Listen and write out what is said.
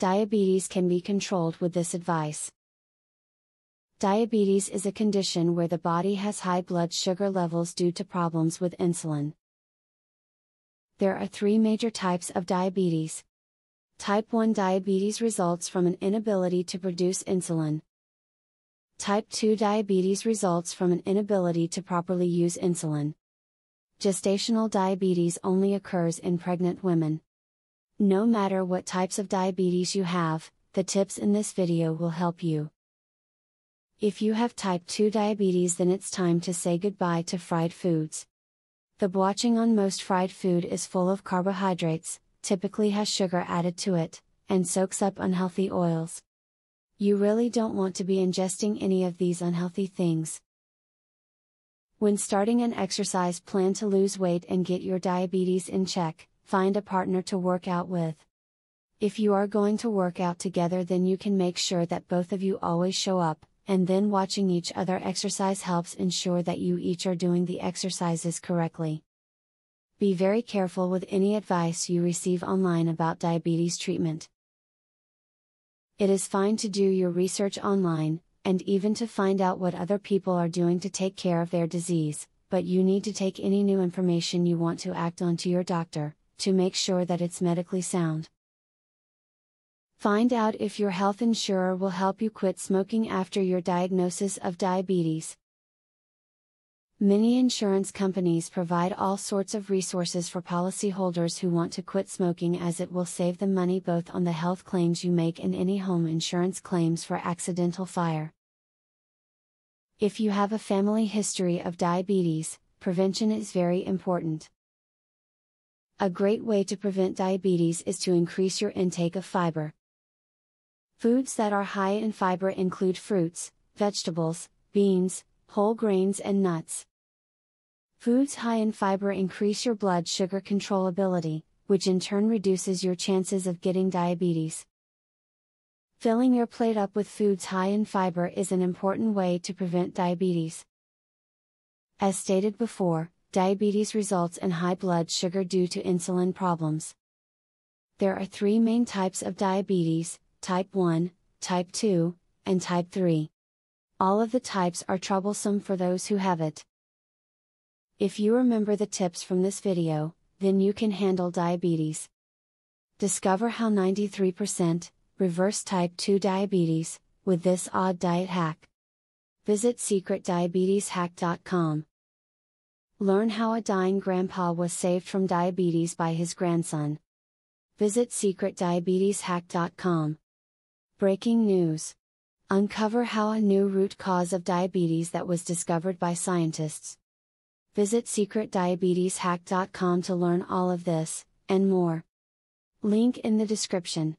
Diabetes can be controlled with this advice. Diabetes is a condition where the body has high blood sugar levels due to problems with insulin. There are three major types of diabetes. Type 1 diabetes results from an inability to produce insulin. Type 2 diabetes results from an inability to properly use insulin. Gestational diabetes only occurs in pregnant women. No matter what types of diabetes you have, the tips in this video will help you. If you have type 2 diabetes then it's time to say goodbye to fried foods. The blotching on most fried food is full of carbohydrates, typically has sugar added to it, and soaks up unhealthy oils. You really don't want to be ingesting any of these unhealthy things. When starting an exercise plan to lose weight and get your diabetes in check, find a partner to work out with. If you are going to work out together, then you can make sure that both of you always show up, and then watching each other exercise helps ensure that you each are doing the exercises correctly. Be very careful with any advice you receive online about diabetes treatment. It is fine to do your research online, and even to find out what other people are doing to take care of their disease, but you need to take any new information you want to act on to your doctor to make sure that it's medically sound. Find out if your health insurer will help you quit smoking after your diagnosis of diabetes. Many insurance companies provide all sorts of resources for policyholders who want to quit smoking as it will save them money both on the health claims you make and any home insurance claims for accidental fire. If you have a family history of diabetes, prevention is very important. A great way to prevent diabetes is to increase your intake of fiber. Foods that are high in fiber include fruits, vegetables, beans, whole grains, and nuts. Foods high in fiber increase your blood sugar controllability, which in turn reduces your chances of getting diabetes. Filling your plate up with foods high in fiber is an important way to prevent diabetes. As stated before, diabetes results in high blood sugar due to insulin problems. There are three main types of diabetes type 1, type 2, and type 3. All of the types are troublesome for those who have it. If you remember the tips from this video, then you can handle diabetes. Discover how 93% reverse type 2 diabetes with this odd diet hack. Visit secretdiabeteshack.com. Learn how a dying grandpa was saved from diabetes by his grandson. Visit secretdiabeteshack.com. Breaking news. Uncover how a new root cause of diabetes that was discovered by scientists. Visit secretdiabeteshack.com to learn all of this, and more. Link in the description.